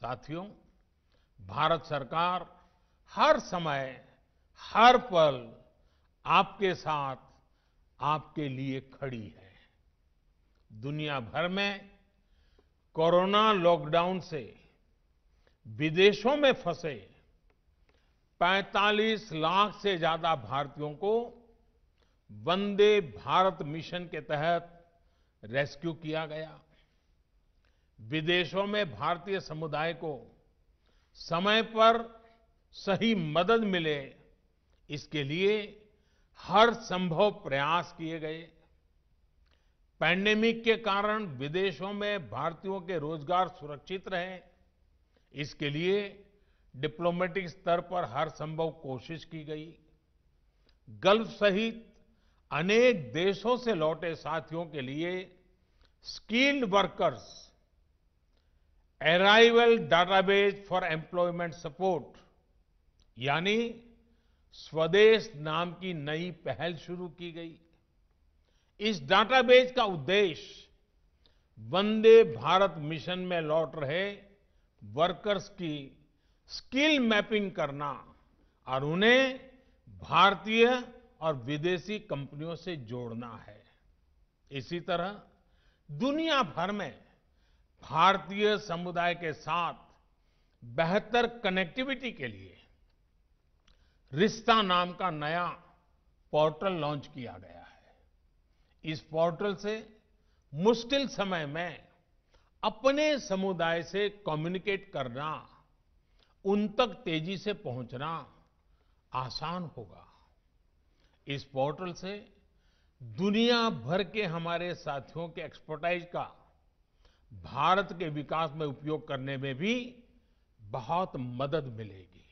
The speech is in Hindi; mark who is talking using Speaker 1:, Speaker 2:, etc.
Speaker 1: साथियों भारत सरकार हर समय हर पल आपके साथ आपके लिए खड़ी है दुनिया भर में कोरोना लॉकडाउन से विदेशों में फंसे 45 लाख से ज्यादा भारतीयों को वंदे भारत मिशन के तहत रेस्क्यू किया गया विदेशों में भारतीय समुदाय को समय पर सही मदद मिले इसके लिए हर संभव प्रयास किए गए पैंडेमिक के कारण विदेशों में भारतीयों के रोजगार सुरक्षित रहे इसके लिए डिप्लोमेटिक स्तर पर हर संभव कोशिश की गई गल्फ सहित अनेक देशों से लौटे साथियों के लिए skilled workers arrival database for employment support यानी स्वदेश नाम की नई पहल शुरू की गई इस डाटाबेस का उद्देश्य वंदे भारत मिशन में लौट रहे वर्कर्स की स्किल मैपिंग करना और उन्हें भारतीय और विदेशी कंपनियों से जोड़ना है इसी तरह दुनिया भर में भारतीय समुदाय के साथ बेहतर कनेक्टिविटी के लिए रिश्ता नाम का नया पोर्टल लॉन्च किया गया है इस पोर्टल से मुश्किल समय में अपने समुदाय से कम्युनिकेट करना उन तक तेजी से पहुंचना आसान होगा इस पोर्टल से दुनिया भर के हमारे साथियों के एक्सपर्टाइज का भारत के विकास में उपयोग करने में भी बहुत मदद मिलेगी